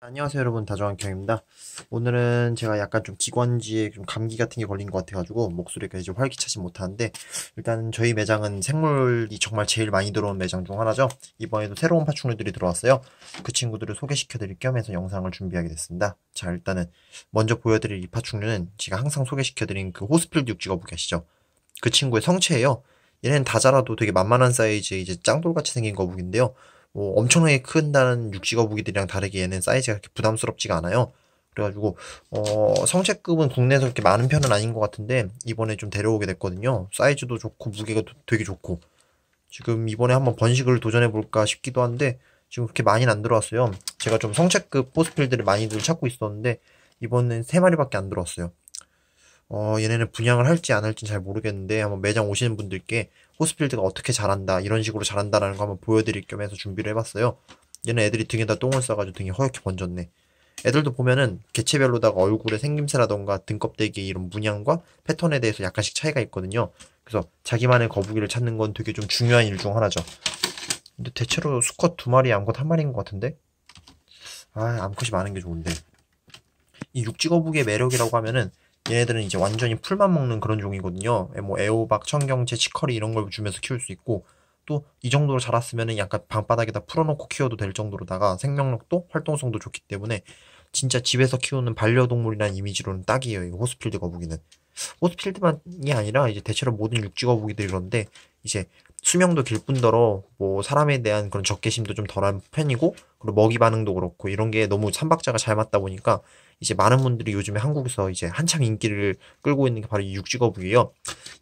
안녕하세요 여러분 다정한경입니다 오늘은 제가 약간 좀 기관지에 좀 감기 같은 게 걸린 것 같아가지고 목소리가 이제 활기차지 못하는데 일단 저희 매장은 생물이 정말 제일 많이 들어온 매장 중 하나죠 이번에도 새로운 파충류들이 들어왔어요 그 친구들을 소개시켜 드릴 겸 해서 영상을 준비하게 됐습니다 자 일단은 먼저 보여드릴 이 파충류는 제가 항상 소개시켜 드린 그 호스필드 육지거북 계시죠 그 친구의 성체예요 얘는 다 자라도 되게 만만한 사이즈의 이제 짱돌같이 생긴 거북인데요 뭐 엄청나게 큰다는 육지거북이들이랑 다르게 얘는 사이즈가 그렇게 부담스럽지가 않아요. 그래가지고 어, 성체급은 국내에서 그렇게 많은 편은 아닌 것 같은데 이번에 좀 데려오게 됐거든요. 사이즈도 좋고 무게가 도, 되게 좋고 지금 이번에 한번 번식을 도전해 볼까 싶기도 한데 지금 그렇게 많이는 안 들어왔어요. 제가 좀 성체급 포스필드를 많이들 찾고 있었는데 이번엔 세 마리밖에 안 들어왔어요. 어, 얘네는 분양을 할지 안 할지는 잘 모르겠는데 한번 매장 오시는 분들께 호스필드가 어떻게 잘한다 이런 식으로 잘한다라는거 한번 보여드릴 겸 해서 준비를 해봤어요. 얘네 애들이 등에다 똥을 싸가지고 등이 허옇게 번졌네. 애들도 보면은 개체별로다가 얼굴의 생김새라던가 등껍데기 이런 문양과 패턴에 대해서 약간씩 차이가 있거든요. 그래서 자기만의 거북이를 찾는 건 되게 좀 중요한 일 중 하나죠. 근데 대체로 수컷 두 마리, 암컷 한 마리인 것 같은데? 아, 암컷이 많은 게 좋은데. 이육지거북의 매력이라고 하면은 얘네들은 이제 완전히 풀만 먹는 그런 종이거든요. 예, 뭐 애호박, 청경채, 치커리 이런 걸 주면서 키울 수 있고 또 이 정도로 자랐으면 약간 방바닥에다 풀어놓고 키워도 될 정도로다가 생명력도 활동성도 좋기 때문에 진짜 집에서 키우는 반려동물이라는 이미지로는 딱이에요. 이 호스필드 거북이는. 호스필드만이 아니라 이제 대체로 모든 육지 거북이들이 그런데 이제 수명도 길뿐더러 뭐 사람에 대한 그런 적개심도 좀 덜한 편이고 그리고 먹이 반응도 그렇고 이런 게 너무 삼박자가 잘 맞다 보니까 이제 많은 분들이 요즘에 한국에서 이제 한창 인기를 끌고 있는 게 바로 이 육지거북이에요.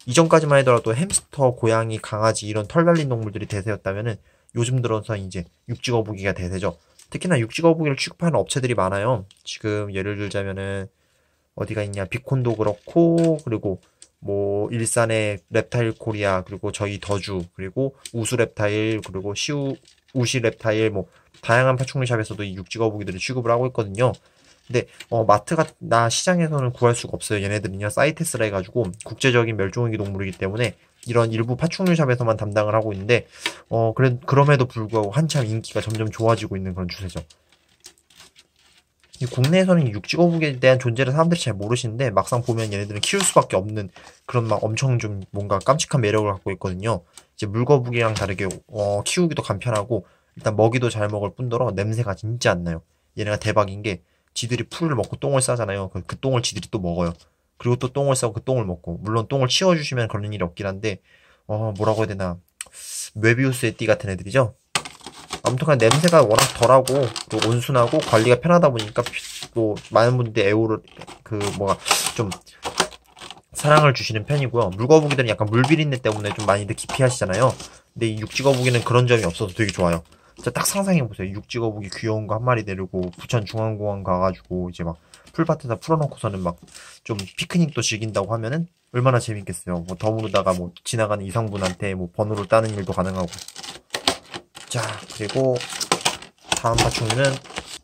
이전까지만 하더라도 햄스터, 고양이, 강아지 이런 털 달린 동물들이 대세였다면은 요즘 들어서 이제 육지거북이가 대세죠. 특히나 육지거북이를 취급하는 업체들이 많아요. 지금 예를 들자면은 어디가 있냐 비콘도 그렇고 그리고 뭐 일산의 랩타일 코리아 그리고 저희 더주 그리고 우수 랩타일 그리고 시우 우시 랩타일 뭐 다양한 파충류 샵에서도 이 육지거북이들을 취급을 하고 있거든요. 근데 어, 마트 가나 시장에서는 구할 수가 없어요. 얘네들은요 사이테스라 해가지고 국제적인 멸종위기 동물이기 때문에 이런 일부 파충류 샵에서만 담당을 하고 있는데 어 그래 그럼에도 불구하고 한참 인기가 점점 좋아지고 있는 그런 추세죠. 국내에서는 육지거북에 대한 존재를 사람들이 잘 모르시는데 막상 보면 얘네들은 키울 수밖에 없는 그런 막 엄청 좀 뭔가 깜찍한 매력을 갖고 있거든요. 이제 물거북이랑 다르게 어, 키우기도 간편하고 일단 먹이도 잘 먹을 뿐더러 냄새가 진짜 안 나요. 얘네가 대박인 게 지들이 풀을 먹고 똥을 싸잖아요. 그, 그 똥을 지들이 또 먹어요. 그리고 또 똥을 싸고 그 똥을 먹고 물론 똥을 치워주시면 그런 일이 없긴 한데 어 뭐라고 해야 되나 웨비우스의 띠 같은 애들이죠. 아무튼 간 냄새가 워낙 덜하고 또 온순하고 관리가 편하다 보니까 또 많은 분들이 애호를 그 뭐가 좀 사랑을 주시는 편이고요. 물거북이들은 약간 물비린내 때문에 좀 많이들 기피하시잖아요. 근데 이 육지거북이는 그런 점이 없어서 되게 좋아요. 진짜 딱 상상해보세요. 육지거북이 귀여운 거 한 마리 데리고 부천 중앙공원 가가지고 이제 막 풀밭에다 풀어놓고서는 막 좀 피크닉도 즐긴다고 하면은 얼마나 재밌겠어요. 뭐 더무르다가 뭐 지나가는 이성분한테 뭐 번호를 따는 일도 가능하고. 자, 그리고 다음 파충류는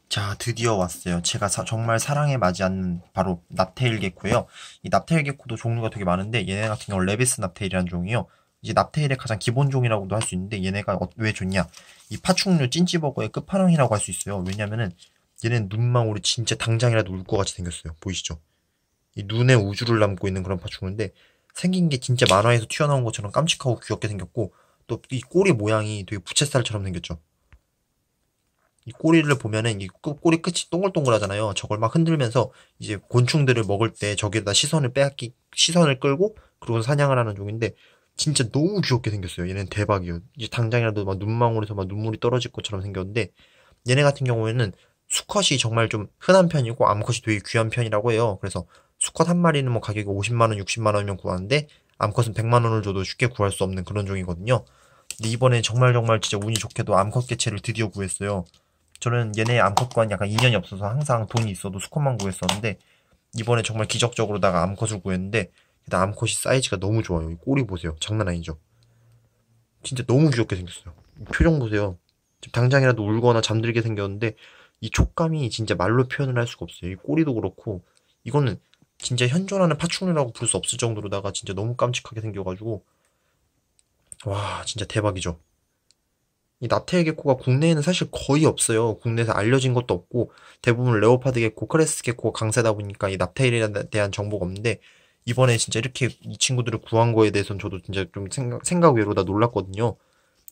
자, 드디어 왔어요. 제가 사, 정말 사랑에 맞지 않는 바로 납테일 개코예요. 이 납테일 개코도 종류가 되게 많은데 얘네 같은 경우 레비스 납테일이라는 종이요. 이제 납테일의 가장 기본종이라고도 할 수 있는데 얘네가 어, 왜 좋냐 이 파충류 찐찌버거의 끝판왕이라고 할 수 있어요 왜냐면은 얘는 눈망울이 진짜 당장이라도 울 것 같이 생겼어요 보이시죠 이 눈에 우주를 남고 있는 그런 파충류인데 생긴 게 진짜 만화에서 튀어나온 것처럼 깜찍하고 귀엽게 생겼고 또 이 꼬리 모양이 되게 부채살처럼 생겼죠 이 꼬리를 보면은 이 꼬리 끝이 동글동글하잖아요. 저걸 막 흔들면서 이제 곤충들을 먹을 때 저기에다 시선을 빼앗기 시선을 끌고 그리고 사냥을 하는 종인데 진짜 너무 귀엽게 생겼어요. 얘는 대박이요. 이제 당장이라도 막 눈망울에서 막 눈물이 떨어질 것처럼 생겼는데 얘네 같은 경우에는 수컷이 정말 좀 흔한 편이고 암컷이 되게 귀한 편이라고 해요. 그래서 수컷 한 마리는 뭐 가격이 50만 원, 60만 원이면 구하는데 암컷은 100만 원을 줘도 쉽게 구할 수 없는 그런 종이거든요. 근데 이번에 정말 정말 진짜 운이 좋게도 암컷 개체를 드디어 구했어요. 저는 얘네 암컷과는 약간 인연이 없어서 항상 돈이 있어도 수컷만 구했었는데 이번에 정말 기적적으로다가 암컷을 구했는데 게다 암컷이 사이즈가 너무 좋아요. 이 꼬리 보세요. 장난 아니죠? 진짜 너무 귀엽게 생겼어요. 표정 보세요. 지금 당장이라도 울거나 잠들게 생겼는데 이 촉감이 진짜 말로 표현을 할 수가 없어요. 이 꼬리도 그렇고 이거는 진짜 현존하는 파충류라고 부를 수 없을 정도로다가 진짜 너무 깜찍하게 생겨가지고 와 진짜 대박이죠. 이 나태 개코가 국내에는 사실 거의 없어요. 국내에서 알려진 것도 없고 대부분 레오파드 개코, 크레스 개코 가 강세다 보니까 이 나태일에 대한 정보가 없는데 이번에 진짜 이렇게 이 친구들을 구한 거에 대해서는 저도 진짜 좀 생각, 생각 외로 다 놀랐거든요.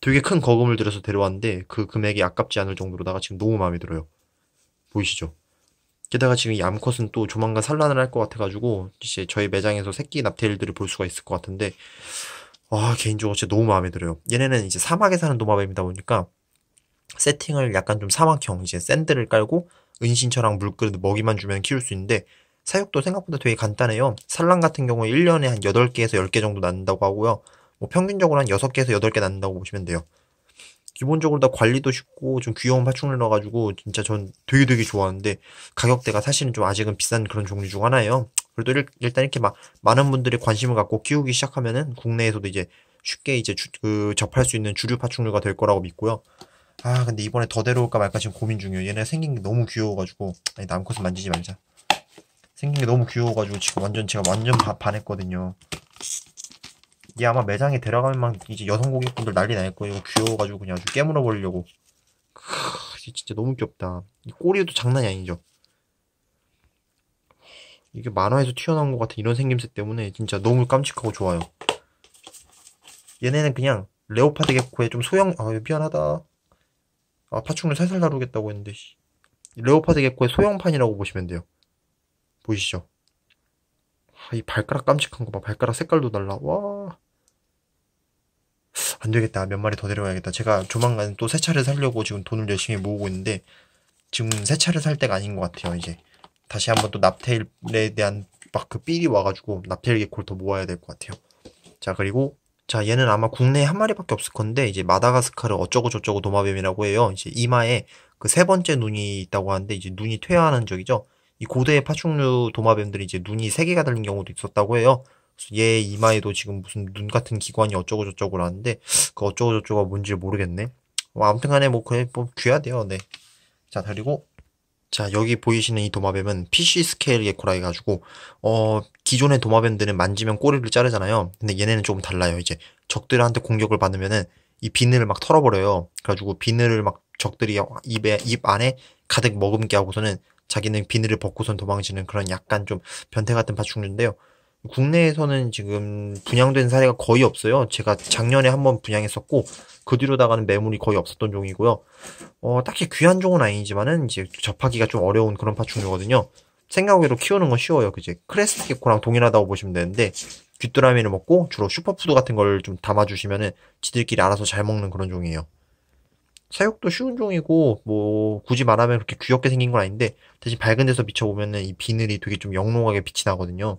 되게 큰 거금을 들여서 데려왔는데 그 금액이 아깝지 않을 정도로다가 지금 너무 마음에 들어요. 보이시죠? 게다가 지금 이 암컷은 또 조만간 산란을 할 것 같아가지고 이제 저희 매장에서 새끼 납태일들을 볼 수가 있을 것 같은데 아 개인적으로 진짜 너무 마음에 들어요. 얘네는 이제 사막에 사는 도마뱀이다 보니까 세팅을 약간 좀 사막형 이제 샌드를 깔고 은신처랑 물그릇 먹이만 주면 키울 수 있는데 사육도 생각보다 되게 간단해요. 산란 같은 경우에 1년에 한 8개에서 10개 정도 낳는다고 하고요. 뭐 평균적으로 한 6개에서 8개 낳는다고 보시면 돼요. 기본적으로 다 관리도 쉽고 좀 귀여운 파충류넣어가지고 진짜 전 되게 되게 좋아하는데 가격대가 사실은 좀 아직은 비싼 그런 종류 중 하나예요. 그래도 일단 이렇게 막 많은 분들이 관심을 갖고 키우기 시작하면은 국내에서도 이제 쉽게 이제 주, 그 접할 수 있는 주류 파충류가 될 거라고 믿고요. 아 근데 이번에 더 데려올까 말까 지금 고민 중이에요. 얘네 생긴 게 너무 귀여워가지고 아니, 남컷은 만지지 말자. 생긴 게 너무 귀여워가지고 지금 완전 제가 완전 바, 반했거든요. 얘 아마 매장에 데려가면 이제 여성 고객분들 난리 날 거예요. 귀여워가지고 그냥 아주 깨물어 버리려고. 크, 진짜 너무 귀엽다. 이 꼬리도 장난이 아니죠. 이게 만화에서 튀어나온 것 같은 이런 생김새 때문에 진짜 너무 깜찍하고 좋아요. 얘네는 그냥 레오파드 개코의 좀 소형, 아, 미안하다. 아, 파충류 살살 다루겠다고 했는데, 레오파드 개코의 소형판이라고 보시면 돼요. 보이시죠? 아, 이 발가락 깜찍한 거 봐. 발가락 색깔도 달라. 와. 안 되겠다. 몇 마리 더 데려가야겠다. 제가 조만간 또 새 차를 살려고 지금 돈을 열심히 모으고 있는데, 지금 새 차를 살 때가 아닌 것 같아요, 이제. 다시 한번 또 납테일에 대한 막그 삘이 와가지고 납테일 개콜 더 모아야 될 것 같아요. 자, 그리고 자, 얘는 아마 국내에 한 마리밖에 없을 건데, 이제 마다가스카르 어쩌고저쩌고 도마뱀이라고 해요. 이제 이마에 그 세 번째 눈이 있다고 하는데, 이제 눈이 퇴화하는 적이죠. 이 고대의 파충류 도마뱀들이 이제 눈이 세 개가 달린 경우도 있었다고 해요. 얘 이마에도 지금 무슨 눈 같은 기관이 어쩌고 저쩌고 하는데 그 어쩌고 저쩌고가 뭔지 모르겠네. 뭐 아무튼간에 뭐 그냥 뭐 귀해야 돼요. 네. 자 그리고 자 여기 보이시는 이 도마뱀은 피쉬 스케일 개코라 해가지고 어 기존의 도마뱀들은 만지면 꼬리를 자르잖아요. 근데 얘네는 조금 달라요. 이제 적들한테 공격을 받으면은 이 비늘을 막 털어버려요. 그래가지고 비늘을 막 적들이 입에 입 안에 가득 머금게 하고서는 자기는 비늘을 벗고선 도망치는 그런 약간 좀 변태 같은 파충류인데요. 국내에서는 지금 분양된 사례가 거의 없어요. 제가 작년에 한번 분양했었고 그 뒤로다가는 매물이 거의 없었던 종이고요. 어, 딱히 귀한 종은 아니지만은 이제 접하기가 좀 어려운 그런 파충류거든요. 생각외로 키우는 건 쉬워요. 그제 크레스티코랑 동일하다고 보시면 되는데 귀뚜라미를 먹고 주로 슈퍼푸드 같은 걸 좀 담아주시면은 지들끼리 알아서 잘 먹는 그런 종이에요. 사육도 쉬운 종이고 뭐 굳이 말하면 그렇게 귀엽게 생긴 건 아닌데 대신 밝은 데서 비춰보면은 이 비늘이 되게 좀 영롱하게 빛이 나거든요.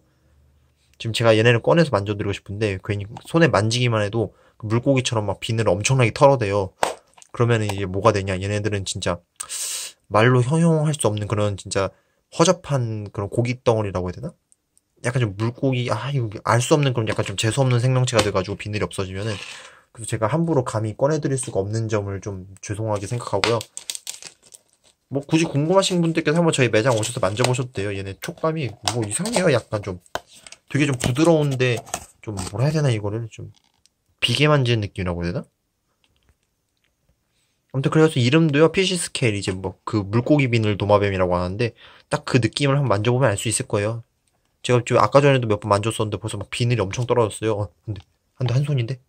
지금 제가 얘네를 꺼내서 만져드리고 싶은데 괜히 손에 만지기만 해도 그 물고기처럼 막 비늘을 엄청나게 털어대요. 그러면 이제 뭐가 되냐? 얘네들은 진짜 말로 형용할 수 없는 그런 진짜 허접한 그런 고기 덩어리라고 해야 되나? 약간 좀 물고기 아 이거 알 수 없는 그런 약간 좀 재수 없는 생명체가 돼가지고 비늘이 없어지면은 그래서 제가 함부로 감히 꺼내드릴 수가 없는 점을 좀 죄송하게 생각하고요. 뭐 굳이 궁금하신 분들께서 한번 저희 매장 오셔서 만져보셔도 돼요. 얘네 촉감이 뭐 이상해요. 약간 좀 되게 좀 부드러운데 좀 뭐라 해야 되나 이거를 좀 비계 만지는 느낌이라고 해야 되나? 아무튼 그래서 이름도요 피시 스케일 이제 뭐 그 물고기 비늘 도마뱀이라고 하는데 딱 그 느낌을 한번 만져보면 알 수 있을 거예요. 제가 지금 아까 전에도 몇 번 만졌었는데 벌써 막 비늘이 엄청 떨어졌어요. 어, 근데 한한 손인데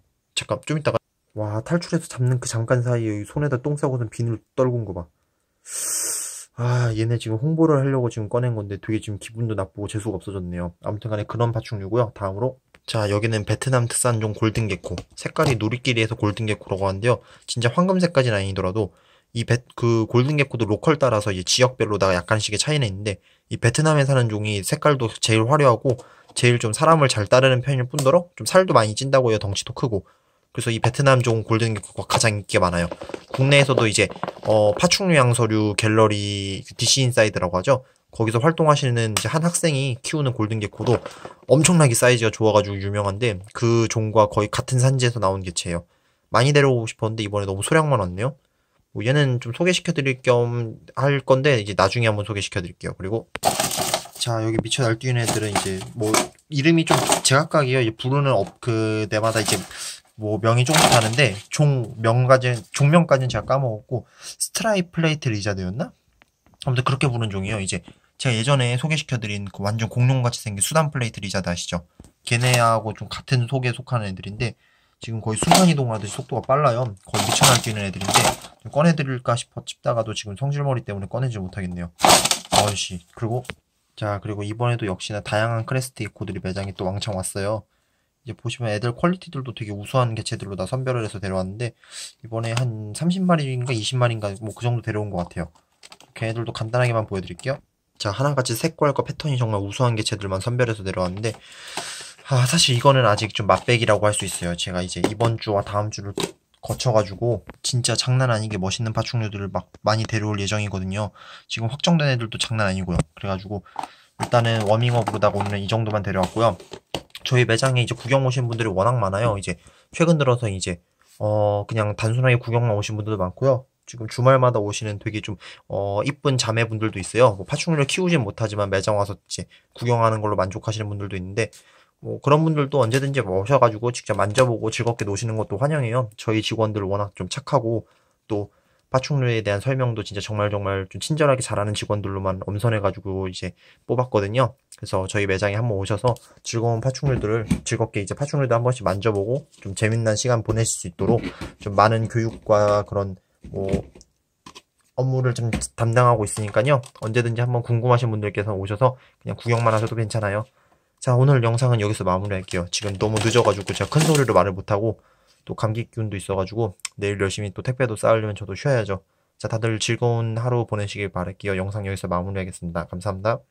잠깐 좀 이따가 와 탈출해서 잡는 그 잠깐 사이에 손에다 똥 싸고선 비누를 떨군 거 봐. 아 얘네 지금 홍보를 하려고 지금 꺼낸 건데 되게 지금 기분도 나쁘고 재수가 없어졌네요. 아무튼간에 그런 파충류고요. 다음으로 자 여기는 베트남 특산종 골든개코 색깔이 누리끼리에서 골든개코라고 하는데요. 진짜 황금색까지는 아니더라도 이그 골든개코도 로컬 따라서 이지역별로다 약간씩의 차이는 있는데 이 베트남에 사는 종이 색깔도 제일 화려하고 제일 좀 사람을 잘 따르는 편일 뿐더러 좀 살도 많이 찐다고 해요 덩치도 크고 그래서 이 베트남 종 골든기프가 가장 인기가 많아요. 국내에서도 이제 어, 파충류 양서류 갤러리 DC 그 인사이드라고 하죠. 거기서 활동하시는 이제 한 학생이 키우는 골든개코도 엄청나게 사이즈가 좋아가지고 유명한데 그 종과 거의 같은 산지에서 나온 개체예요. 많이 데려오고 싶었는데 이번에 너무 소량만 왔네요. 뭐 얘는 좀 소개시켜드릴 겸 할 건데 이제 나중에 한번 소개시켜드릴게요. 그리고 자 여기 미쳐 날뛰는 애들은 이제 뭐 이름이 좀 제각각이에요. 부르는 업그대마다 이제 뭐 명이 조금 다른데 종 명까지는 종명까지는 제가 까먹었고 스트라이플레이트 리자드였나? 아무튼 그렇게 부른 종이요. 이제 제가 예전에 소개시켜드린 그 완전 공룡같이 생긴 수단 플레이트 리자드 아시죠? 걔네하고 좀 같은 속에 속하는 애들인데 지금 거의 순간이동하듯이 속도가 빨라요. 거의 미쳐날 뛰는 애들인데 꺼내드릴까 싶어 싶다가도 지금 성질머리 때문에 꺼내지 못하겠네요. 아이씨 그리고 자 그리고 이번에도 역시나 다양한 크레스트 이코들이 매장에 또 왕창 왔어요. 이제 보시면 애들 퀄리티들도 되게 우수한 개체들로 다 선별을 해서 데려왔는데 이번에 한 30마리인가 20마리인가 뭐 그 정도 데려온 것 같아요. 걔네들도 간단하게만 보여드릴게요. 자 하나같이 색깔과 패턴이 정말 우수한 개체들만 선별해서 데려왔는데 아 사실 이거는 아직 좀 맛백이라고 할 수 있어요. 제가 이제 이번 주와 다음 주를 거쳐가지고 진짜 장난 아니게 멋있는 파충류들을 막 많이 데려올 예정이거든요. 지금 확정된 애들도 장난 아니고요. 그래가지고 일단은 워밍업으로 다 오늘은 이 정도만 데려왔고요. 저희 매장에 이제 구경 오신 분들이 워낙 많아요. 음. 이제 최근 들어서 이제 어 그냥 단순하게 구경만 오신 분들도 많고요. 지금 주말마다 오시는 되게 좀어 이쁜 자매분들도 있어요. 뭐 파충류를 키우진 못하지만 매장 와서 이제 구경하는 걸로 만족하시는 분들도 있는데 뭐 그런 분들도 언제든지 오셔가지고 직접 만져보고 즐겁게 노시는 것도 환영해요. 저희 직원들 워낙 좀 착하고 또 파충류에 대한 설명도 진짜 정말 정말 좀 친절하게 잘하는 직원들로만 엄선해가지고 이제 뽑았거든요. 그래서 저희 매장에 한번 오셔서 즐거운 파충류들을 즐겁게 이제 파충류도 한 번씩 만져보고 좀 재밌는 시간 보내실 수 있도록 좀 많은 교육과 그런 뭐 업무를 좀 담당하고 있으니까요. 언제든지 한번 궁금하신 분들께서 오셔서 그냥 구경만 하셔도 괜찮아요. 자 오늘 영상은 여기서 마무리할게요. 지금 너무 늦어가지고 제가 큰 소리로 말을 못하고 또 감기 기운도 있어가지고 내일 열심히 또 택배도 쌓으려면 저도 쉬어야죠. 자, 다들 즐거운 하루 보내시길 바랄게요. 영상 여기서 마무리하겠습니다. 감사합니다.